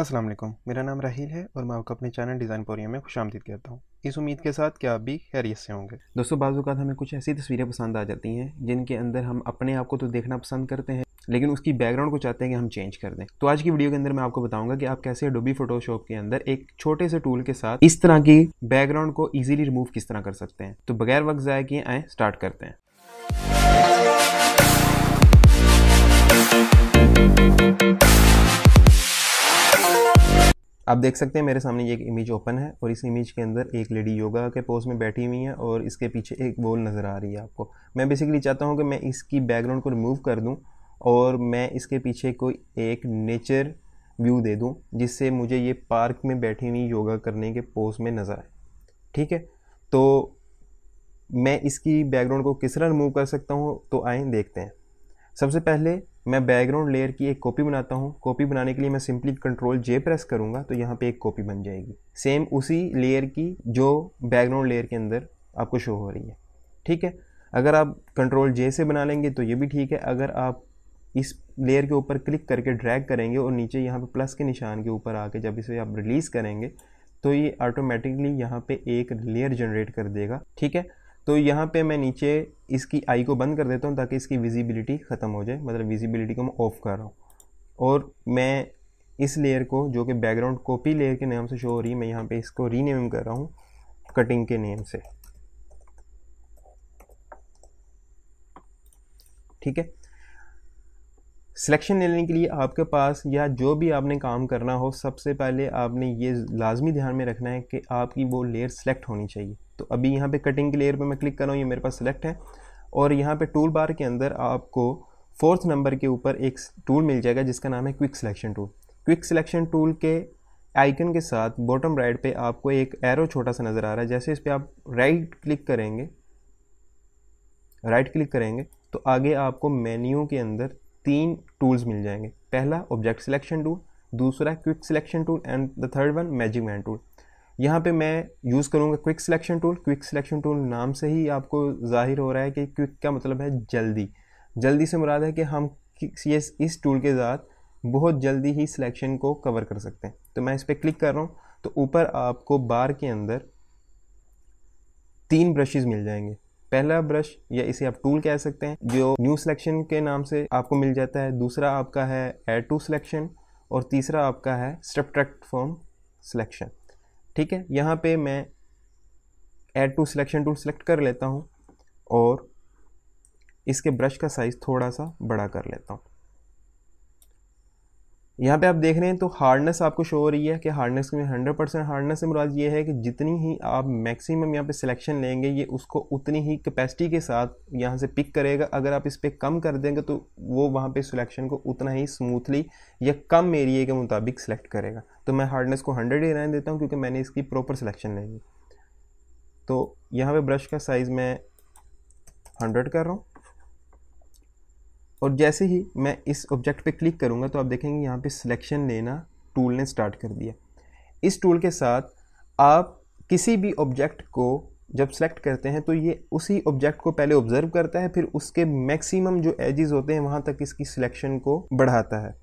अस्सलाम वालेकुम मेरा नाम राहील है और मैं आपका अपने चैनल डिज़ाइन पोरिया में खुश आमदीद कहता हूँ इस उम्मीद के साथ कि आप भी खैरियत से होंगे दोस्तों का हमें कुछ ऐसी तस्वीरें पसंद आ जाती हैं जिनके अंदर हम अपने आप को तो देखना पसंद करते हैं लेकिन उसकी बैकग्राउंड को चाहते हैं कि हम चेंज कर दें तो आज की वीडियो के अंदर मैं आपको बताऊंगा कि आप कैसे डोबी फोटोशॉप के अंदर एक छोटे से टूल के साथ इस तरह की बैकग्राउंड को ईजिली रिमूव किस तरह कर सकते हैं तो बगैर वक्त जाए कि आए स्टार्ट करते हैं आप देख सकते हैं मेरे सामने ये एक इमेज ओपन है और इस इमेज के अंदर एक लेडी योगा के पोज में बैठी हुई है और इसके पीछे एक बॉल नज़र आ रही है आपको मैं बेसिकली चाहता हूँ कि मैं इसकी बैकग्राउंड को रिमूव कर दूँ और मैं इसके पीछे कोई एक नेचर व्यू दे दूँ जिससे मुझे ये पार्क में बैठी हुई योगा करने के पोज में नज़र आए ठीक है तो मैं इसकी बैकग्राउंड को किस तरह रिमूव कर सकता हूँ तो आए देखते हैं सबसे पहले मैं बैकग्राउंड लेयर की एक कॉपी बनाता हूँ कॉपी बनाने के लिए मैं सिंपली कंट्रोल जे प्रेस करूँगा तो यहाँ पे एक कॉपी बन जाएगी सेम उसी लेयर की जो बैकग्राउंड लेयर के अंदर आपको शो हो रही है ठीक है अगर आप कंट्रोल जे से बना लेंगे तो ये भी ठीक है अगर आप इस लेयर के ऊपर क्लिक करके ड्रैग करेंगे और नीचे यहाँ पर प्लस के निशान के ऊपर आके जब इसे आप रिलीज़ करेंगे तो ये ऑटोमेटिकली यहाँ पर एक लेयर जनरेट कर देगा ठीक है तो यहाँ पे मैं नीचे इसकी आई को बंद कर देता हूँ ताकि इसकी विजिबिलिटी ख़त्म हो जाए मतलब विजिबिलिटी को मैं ऑफ़ कर रहा हूँ और मैं इस लेयर को जो कि बैकग्राउंड कॉपी लेयर के नाम से शो हो रही है मैं यहाँ पे इसको रीनेम कर रहा हूँ कटिंग के नेम से ठीक है सिलेक्शन लेने के लिए आपके पास या जो भी आपने काम करना हो सबसे पहले आपने ये लाजमी ध्यान में रखना है कि आपकी वो लेयर सेलेक्ट होनी चाहिए तो अभी यहाँ पे कटिंग के लेयर पे मैं क्लिक कर रहा हूँ ये मेरे पास सेलेक्ट है और यहाँ पे टूल बार के अंदर आपको फोर्थ नंबर के ऊपर एक टूल मिल जाएगा जिसका नाम है quick selection tool quick selection tool के आइकन के साथ बॉटम राइट पे आपको एक एरो छोटा सा नज़र आ रहा है जैसे इस पर आप राइट क्लिक करेंगे राइट क्लिक करेंगे तो आगे आपको मेन्यू के अंदर तीन टूल्स मिल जाएंगे पहला ऑब्जेक्ट सिलेक्शन टूल दूसरा quick selection tool and the third one magic wand tool यहाँ पे मैं यूज़ करूँगा quick selection tool quick selection tool नाम से ही आपको जाहिर हो रहा है कि क्विक का मतलब है जल्दी जल्दी से मुराद है कि हम ये इस टूल के साथ बहुत जल्दी ही सिलेक्शन को कवर कर सकते हैं तो मैं इस पर क्लिक कर रहा हूँ तो ऊपर आपको बार के अंदर तीन ब्रशेज़ मिल जाएंगे पहला ब्रश या इसे आप टूल कह सकते हैं जो न्यू सिलेक्शन के नाम से आपको मिल जाता है दूसरा आपका है एड टू सिलेक्शन और तीसरा आपका है स्ट्रप्ट्रैक्ट फॉर्म सिलेक्शन ठीक है यहाँ पे मैं add to selection tool select कर लेता हूँ और इसके ब्रश का साइज़ थोड़ा सा बड़ा कर लेता हूँ यहाँ पे आप देख रहे हैं तो हार्डनेस आपको शो हो रही है कि हार्डनेस में 100 परसेंट हार्डनेस से मुराद ये है कि जितनी ही आप मैक्सिमम यहाँ पे सिलेक्शन लेंगे ये उसको उतनी ही कैपेसिटी के साथ यहाँ से पिक करेगा अगर आप इस पर कम कर देंगे तो वो वहाँ पे सिलेक्शन को उतना ही स्मूथली या कम एरिए के मुताबिक सेलेक्ट करेगा तो मैं हार्डनेस को हंड्रेड ही रहने देता हूँ क्योंकि मैंने इसकी प्रॉपर सिलेक्शन लेंगी तो यहाँ पर ब्रश का साइज़ मैं हंड्रेड कर रहा हूँ और जैसे ही मैं इस ऑब्जेक्ट पे क्लिक करूँगा तो आप देखेंगे यहाँ पे सिलेक्शन लेना टूल ने स्टार्ट कर दिया इस टूल के साथ आप किसी भी ऑब्जेक्ट को जब सेलेक्ट करते हैं तो ये उसी ऑब्जेक्ट को पहले ऑब्जर्व करता है फिर उसके मैक्सिमम जो एजेस होते हैं वहाँ तक इसकी सिलेक्शन को बढ़ाता है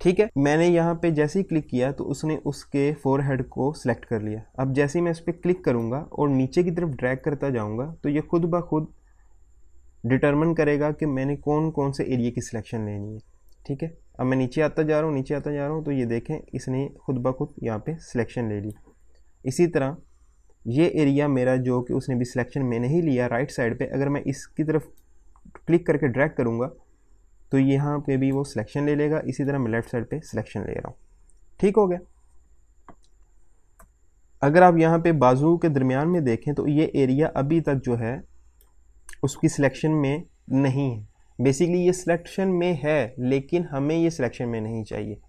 ठीक है मैंने यहाँ पे जैसे ही क्लिक किया तो उसने उसके फोर हेड को सिलेक्ट कर लिया अब जैसे ही मैं इस पर क्लिक करूँगा और नीचे की तरफ ड्रैग करता जाऊँगा तो ये खुद ब खुद डिटर्मन करेगा कि मैंने कौन कौन से एरिए की सिलेक्शन लेनी है ठीक है अब मैं नीचे आता जा रहा हूँ नीचे आता जा रहा हूँ तो ये देखें इसने खुद ब खुद यहाँ पर सिलेक्शन ले ली इसी तरह ये एरिया मेरा जो कि उसने भी सिलेक्शन मैंने ही लिया राइट साइड पर अगर मैं इसकी तरफ क्लिक करके ड्रैक करूँगा तो यहाँ पे भी वो सिलेक्शन ले लेगा इसी तरह मैं लेफ़्ट साइड पे सिलेक्शन ले रहा हूँ ठीक हो गया अगर आप यहाँ पे बाजू के दरमियान में देखें तो ये एरिया अभी तक जो है उसकी सिलेक्शन में नहीं है बेसिकली ये सिलेक्शन में है लेकिन हमें ये सिलेक्शन में नहीं चाहिए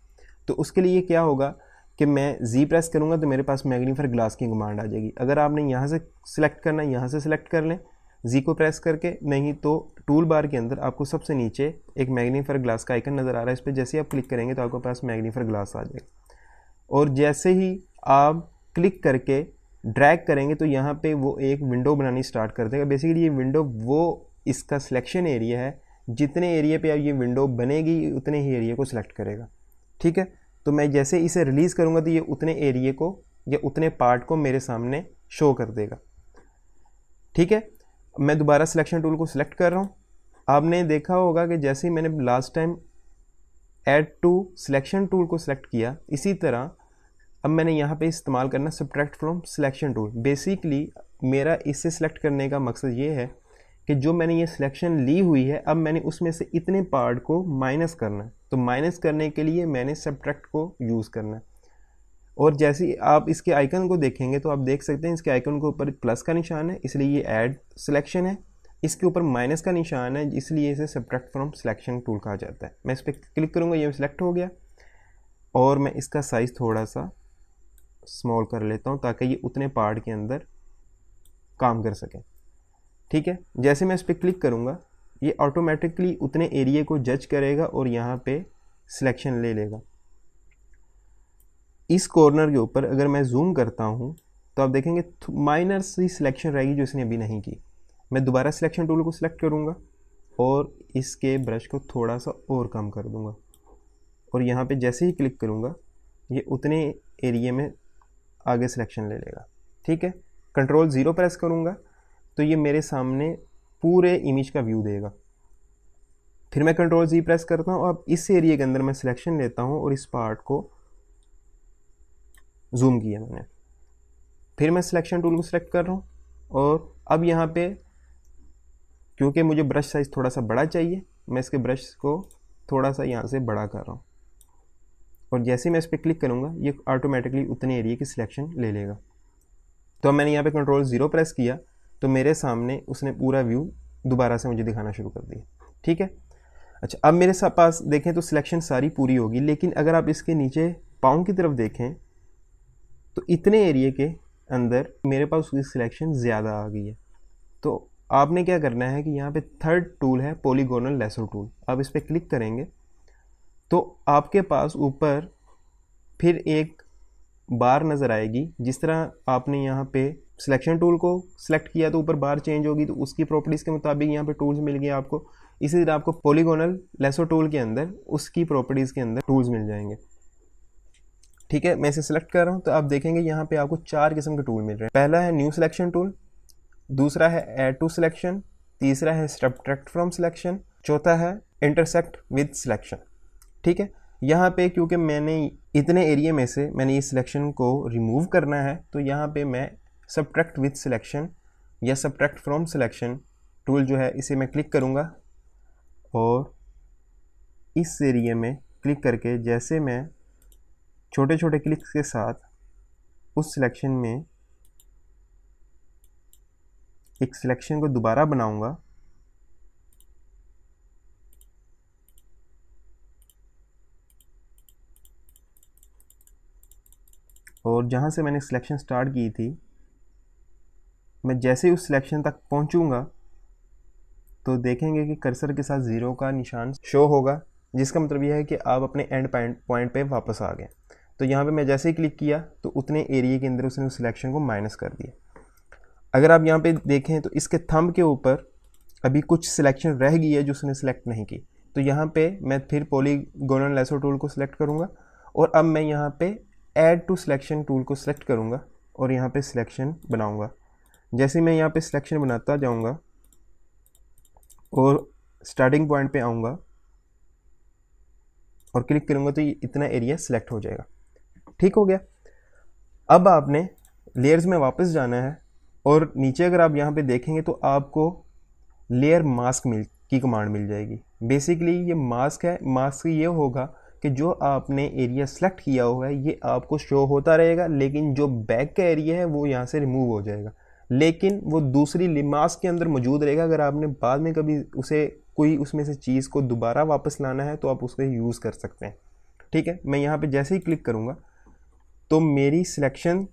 तो उसके लिए क्या होगा कि मैं जी प्रेस करूँगा तो मेरे पास मैग्नीफर ग्लास की कमांड आ जाएगी अगर आपने यहाँ से सिलेक्ट करना है यहाँ से सिलेक्ट कर लें जी को प्रेस करके नहीं तो टूल बार के अंदर आपको सबसे नीचे एक मैग्नीफर ग्लास का आइकन नज़र आ रहा है इस पर जैसे ही आप क्लिक करेंगे तो आपके पास मैग्नीफर ग्लास आ जाएगा और जैसे ही आप क्लिक करके ड्रैग करेंगे तो यहाँ पे वो एक विंडो बनानी स्टार्ट कर देगा बेसिकली ये विंडो वो इसका सिलेक्शन एरिया है जितने एरिया पे अब ये विंडो बनेगी उतने ही एरिया को सिलेक्ट करेगा ठीक है तो मैं जैसे इसे रिलीज़ करूँगा तो ये उतने एरिए को या उतने पार्ट को मेरे सामने शो कर देगा ठीक है मैं दोबारा सिलेक्शन टूल को सिलेक्ट कर रहा हूँ आपने देखा होगा कि जैसे ही मैंने last time add to selection tool को सिलेक्ट किया इसी तरह अब मैंने यहाँ पे इस्तेमाल करना subtract from selection tool basically मेरा इससे सिलेक्ट करने का मकसद ये है कि जो मैंने ये सिलेक्शन ली हुई है अब मैंने उसमें से इतने पार्ट को माइनस करना है तो माइनस करने के लिए मैंने सब्ट्रैक्ट को यूज़ करना है और जैसे आप इसके आइकन को देखेंगे तो आप देख सकते हैं इसके आइकन के ऊपर प्लस का निशान है इसलिए ये ऐड सिलेक्शन है इसके ऊपर माइनस का निशान है इसलिए इसे सब्ट्रैक्ट फ्रॉम सिलेक्शन टूल कहा जाता है मैं इस पर क्लिक करूँगा ये सिलेक्ट हो गया और मैं इसका साइज़ थोड़ा सा स्मॉल कर लेता हूँ ताकि ये उतने पार्ट के अंदर काम कर सकें ठीक है जैसे मैं इस पर क्लिक करूँगा ये ऑटोमेटिकली उतने एरिए को जज करेगा और यहाँ पे सिलेक्शन ले लेगा इस कॉर्नर के ऊपर अगर मैं जूम करता हूँ तो आप देखेंगे माइनर सी सिलेक्शन रहेगी जो इसने अभी नहीं की मैं दोबारा सिलेक्शन टूल को सिलेक्ट करूँगा और इसके ब्रश को थोड़ा सा और कम कर दूँगा और यहाँ पे जैसे ही क्लिक करूँगा ये उतने एरिए में आगे सिलेक्शन ले लेगा ठीक है कंट्रोल ज़ीरो प्रेस करूँगा तो ये मेरे सामने पूरे इमेज का व्यू देगा फिर मैं कंट्रोल जी प्रेस करता हूँ अब इस एरिए के अंदर मैं सिलेक्शन लेता हूँ और इस पार्ट को जूम किया मैंने फिर मैं सिलेक्शन टूल को सिलेक्ट कर रहा हूँ और अब यहाँ पे क्योंकि मुझे ब्रश साइज़ थोड़ा सा बड़ा चाहिए मैं इसके ब्रश को थोड़ा सा यहाँ से बड़ा कर रहा हूँ और जैसे ही मैं इस पर क्लिक करूँगा ये ऑटोमेटिकली उतने एरिए की सिलेक्शन ले लेगा तो अब मैंने यहाँ पर कंट्रोल ज़ीरो प्रेस किया तो मेरे सामने उसने पूरा व्यू दोबारा से मुझे दिखाना शुरू कर दिया ठीक है अच्छा अब मेरे पास देखें तो सिलेक्शन सारी पूरी होगी लेकिन अगर आप इसके नीचे पाँव की तरफ देखें तो इतने एरिए के अंदर मेरे पास उसकी सिलेक्शन ज़्यादा आ गई है तो आपने क्या करना है कि यहाँ पे थर्ड टूल है पोलीगोनल लेसो टूल आप इस पर क्लिक करेंगे तो आपके पास ऊपर फिर एक बार नज़र आएगी जिस तरह आपने यहाँ पे सिलेक्शन टूल को सिलेक्ट किया तो ऊपर बार चेंज होगी तो उसकी प्रॉपर्टीज़ के मुताबिक यहाँ पे टूल्स मिल गए आपको इसी तरह आपको पॉलीगोनल लेसो टूल के अंदर उसकी प्रॉपर्टीज़ के अंदर टूल्स मिल जाएंगे ठीक है मैं इसे सिलेक्ट कर रहा हूँ तो आप देखेंगे यहाँ पे आपको चार किस्म के टूल मिल रहे हैं पहला है न्यू सिलेक्शन टूल दूसरा है एड टू सिलेक्शन तीसरा है सब्ट्रैक्ट फ्रॉम सिलेक्शन चौथा है इंटरसेक्ट विद सिलेक्शन ठीक है यहाँ पे क्योंकि मैंने इतने एरिए में से मैंने इस सिलेक्शन को रिमूव करना है तो यहाँ पे मैं सब्ट्रैक्ट विथ सिलेक्शन या सब्ट्रैक्ट फ्रॉम सिलेक्शन टूल जो है इसे मैं क्लिक करूँगा और इस एरिए में क्लिक करके जैसे मैं छोटे छोटे क्लिक्स के साथ उस सिलेक्शन में एक सिलेक्शन को दोबारा बनाऊँगा जहाँ से मैंने सिलेक्शन स्टार्ट की थी मैं जैसे ही उस सिलेक्शन तक पहुँचूँगा तो देखेंगे कि कर्सर के साथ ज़ीरो का निशान शो होगा जिसका मतलब यह है कि आप अपने एंड पॉइंट पे वापस आ गए तो यहाँ पे मैं जैसे ही क्लिक किया तो उतने एरिए के अंदर उसने उस सिलेक्शन को माइनस कर दिया अगर आप यहाँ पे देखें तो इसके थंब के ऊपर अभी कुछ सिलेक्शन रह गई है जो उसने सिलेक्ट नहीं की तो यहाँ पे मैं फिर पोलीगोनल लेसो टूल को सिलेक्ट करूँगा और अब मैं यहाँ पे ऐड टू सिलेक्शन टूल को सिलेक्ट करूँगा और यहाँ पे सिलेक्शन बनाऊँगा जैसे मैं यहाँ पे सिलेक्शन बनाता जाऊँगा और स्टार्टिंग पॉइंट पे आऊँगा और क्लिक करूँगा तो इतना एरिया सिलेक्ट हो जाएगा ठीक हो गया अब आपने लेयर्स में वापस जाना है और नीचे अगर आप यहाँ पे देखेंगे तो आपको लेयर मास्क मिल की कमांड मिल जाएगी बेसिकली ये मास्क है मास्क ये होगा कि जो आपने एरिया सेलेक्ट किया हुआ है ये आपको शो होता रहेगा लेकिन जो बैक का एरिया है वो यहाँ से रिमूव हो जाएगा लेकिन वो दूसरी लिमास के अंदर मौजूद रहेगा अगर आपने बाद में कभी उसे कोई उसमें से चीज़ को दोबारा वापस लाना है तो आप उसको यूज़ कर सकते हैं ठीक है मैं यहाँ पे जैसे ही क्लिक करूँगा तो मेरी सिलेक्शन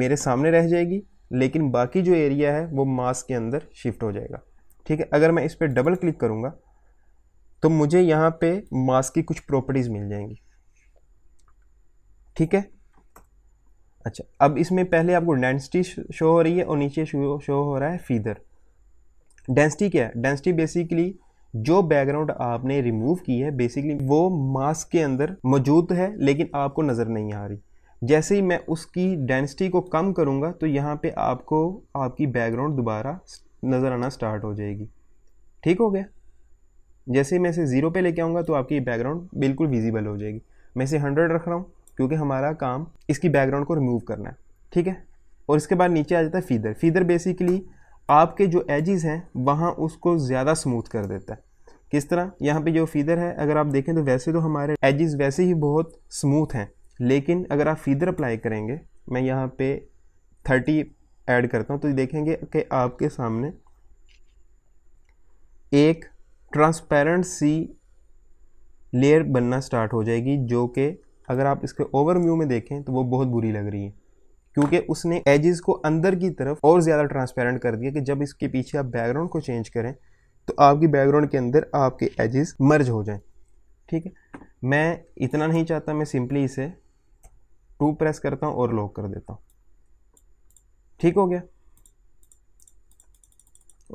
मेरे सामने रह जाएगी लेकिन बाकी जो एरिया है वो मास्क के अंदर शिफ्ट हो जाएगा ठीक है अगर मैं इस पर डबल क्लिक करूँगा तो मुझे यहाँ पे मास की कुछ प्रॉपर्टीज़ मिल जाएंगी ठीक है अच्छा अब इसमें पहले आपको डेंसिटी शो हो रही है और नीचे शो शो हो रहा है फीदर डेंसिटी क्या है डेंसिटी बेसिकली जो बैकग्राउंड आपने रिमूव की है बेसिकली वो मास के अंदर मौजूद है लेकिन आपको नज़र नहीं आ रही जैसे ही मैं उसकी डेंसिटी को कम करूँगा तो यहाँ पे आपको आपकी बैकग्राउंड दोबारा नज़र आना स्टार्ट हो जाएगी ठीक हो गया जैसे ही मैं इसे ज़ीरो पे लेके आऊँगा तो आपकी बैकग्राउंड बिल्कुल विजिबल हो जाएगी मैं इसे हंड्रेड रख रहा हूँ क्योंकि हमारा काम इसकी बैकग्राउंड को रिमूव करना है ठीक है और इसके बाद नीचे आ जाता है फीदर फीदर बेसिकली आपके जो एजिज़ हैं वहाँ उसको ज़्यादा स्मूथ कर देता है किस तरह यहाँ पे जो फीदर है अगर आप देखें तो वैसे तो हमारे एजिज़ वैसे ही बहुत स्मूथ हैं लेकिन अगर आप फीदर अप्लाई करेंगे मैं यहाँ पे थर्टी ऐड करता हूँ तो देखेंगे कि आपके सामने एक ट्रांसपेरेंट सी लेयर बनना स्टार्ट हो जाएगी जो कि अगर आप इसके ओवरव्यू में देखें तो वो बहुत बुरी लग रही है क्योंकि उसने एजेस को अंदर की तरफ और ज़्यादा ट्रांसपेरेंट कर दिया कि जब इसके पीछे आप बैकग्राउंड को चेंज करें तो आपकी बैकग्राउंड के अंदर आपके एजेस मर्ज हो जाएं ठीक है मैं इतना नहीं चाहता मैं सिंपली इसे टू प्रेस करता हूँ और लॉक कर देता हूँ ठीक हो गया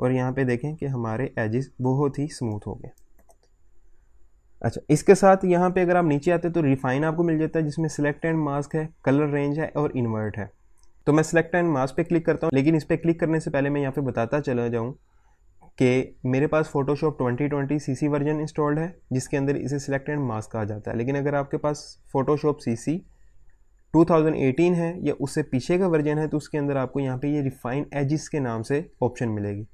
और यहाँ पे देखें कि हमारे एजिस बहुत ही स्मूथ हो गए अच्छा इसके साथ यहाँ पे अगर आप नीचे आते तो रिफाइन आपको मिल जाता है जिसमें सिलेक्ट एंड मास्क है कलर रेंज है और इन्वर्ट है तो मैं सिलेक्ट एंड मास्क पे क्लिक करता हूँ लेकिन इस पर क्लिक करने से पहले मैं यहाँ पे बताता चला जाऊँ कि मेरे पास फोटोशॉप 2020 ट्वेंटी वर्जन इंस्टॉल्ड है जिसके अंदर इसे सिलेक्ट एंड मास्क कहा जाता है लेकिन अगर आपके पास फोटोशॉप सी 2018 है या उससे पीछे का वर्जन है तो उसके अंदर आपको यहाँ पे ये रिफाइन एजिस के नाम से ऑप्शन मिलेगी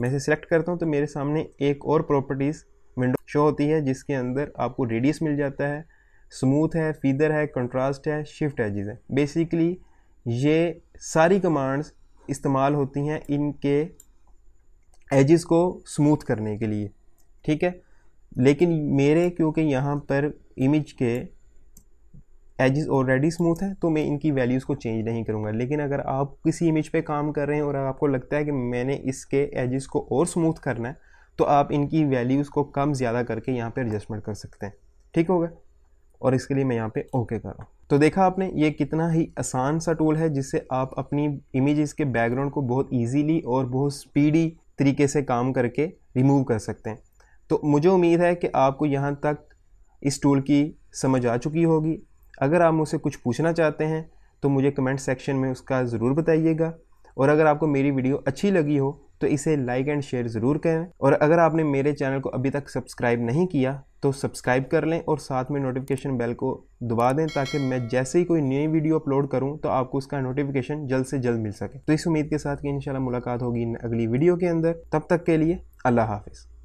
मैं इसे सिलेक्ट करता हूँ तो मेरे सामने एक और प्रॉपर्टीज़ विंडो शो होती है जिसके अंदर आपको रेडियस मिल जाता है स्मूथ है फीदर है कंट्रास्ट है शिफ्ट है चीज़ें बेसिकली ये सारी कमांड्स इस्तेमाल होती हैं इनके एजिस को स्मूथ करने के लिए ठीक है लेकिन मेरे क्योंकि यहाँ पर इमेज के एजिस ऑलरेडी स्मूथ है तो मैं इनकी वैल्यूज़ को चेंज नहीं करूँगा लेकिन अगर आप किसी इमेज पे काम कर रहे हैं और आपको लगता है कि मैंने इसके एजिस को और स्मूथ करना है तो आप इनकी वैल्यूज़ को कम ज़्यादा करके यहाँ पे एडजस्टमेंट कर सकते हैं ठीक होगा और इसके लिए मैं यहाँ पे ओके कर रहा हूँ तो देखा आपने ये कितना ही आसान सा टूल है जिससे आप अपनी इमेजेस के बैकग्राउंड को बहुत ईजीली और बहुत स्पीडी तरीके से काम करके रिमूव कर सकते हैं तो मुझे उम्मीद है कि आपको यहाँ तक इस टूल की समझ आ चुकी होगी अगर आप मुझसे कुछ पूछना चाहते हैं तो मुझे कमेंट सेक्शन में उसका ज़रूर बताइएगा और अगर आपको मेरी वीडियो अच्छी लगी हो तो इसे लाइक एंड शेयर ज़रूर करें और अगर आपने मेरे चैनल को अभी तक सब्सक्राइब नहीं किया तो सब्सक्राइब कर लें और साथ में नोटिफिकेशन बेल को दबा दें ताकि मैं जैसे ही कोई नई वीडियो अपलोड करूं तो आपको उसका नोटिफिकेशन जल्द से जल्द मिल सके तो इस उम्मीद के साथ कि इंशाल्लाह मुलाकात होगी अगली वीडियो के अंदर तब तक के लिए अल्लाह हाफिज़